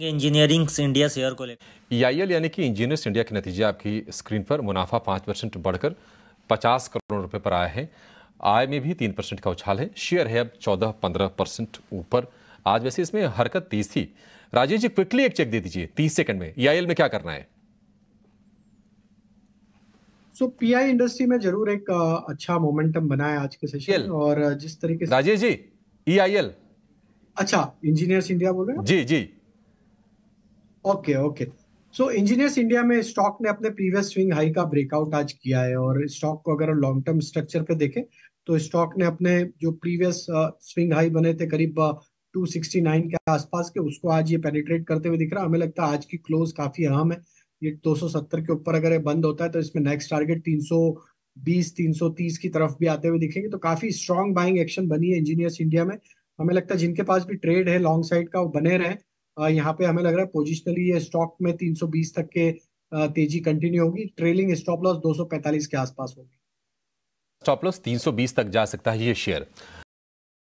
engineering India share को लेकर EIL e यानी कि इंजीनियर्स इंडिया के नतीजे आपकी स्क्रीन पर मुनाफा पाँच परसेंट बढ़कर पचास करोड़ रुपए पर आया है आय में भी तीन परसेंट का उछाल है शेयर है अब चौदह पंद्रह परसेंट ऊपर आज वैसे इसमें हरकत तीस थी राजीव जी क्विकली एक चेक दे दीजिए तीस सेकंड में ई e में क्या करना है सो पीआई इंडस्ट्री में जरूर एक अच्छा मोमेंटम बना है आज के सेशन e और जिस तरीके से राजेश जी ई अच्छा इंजीनियर्स इंडिया बोल रहे हैं जी जी okay okay so engineers India में स्टॉक ने अपने प्रीवियस स्विंग हाई का ब्रेकआउट आज किया है और स्टॉक को अगर लॉन्ग टर्म स्ट्रक्चर पे देखें तो स्टॉक ने अपने जो प्रीवियस स्विंग हाई बने थे करीब 269 के आसपास के उसको आज ये पेनिट्रेट करते हुए दिख रहा है हमें लगता है आज की क्लोज काफी अहम है ये 270 के ऊपर अगर ये बंद होता है तो इसमें नेक्स्ट टारगेट 320 330 की तरफ भी आते हुए दिखेंगे तो काफी स्ट्रॉन्ग बाइंग एक्शन बनी है इंजीनियर्स इंडिया में हमें लगता है जिनके पास भी ट्रेड है लॉन्ग साइड का वो बने हैं यहाँ पे हमें लग रहा है पोजिशनली ये स्टॉक में 320 तक के तेजी कंटिन्यू होगी ट्रेलिंग स्टॉप लॉस 245 के आसपास होगी स्टॉप लॉस 320 तक जा सकता है ये शेयर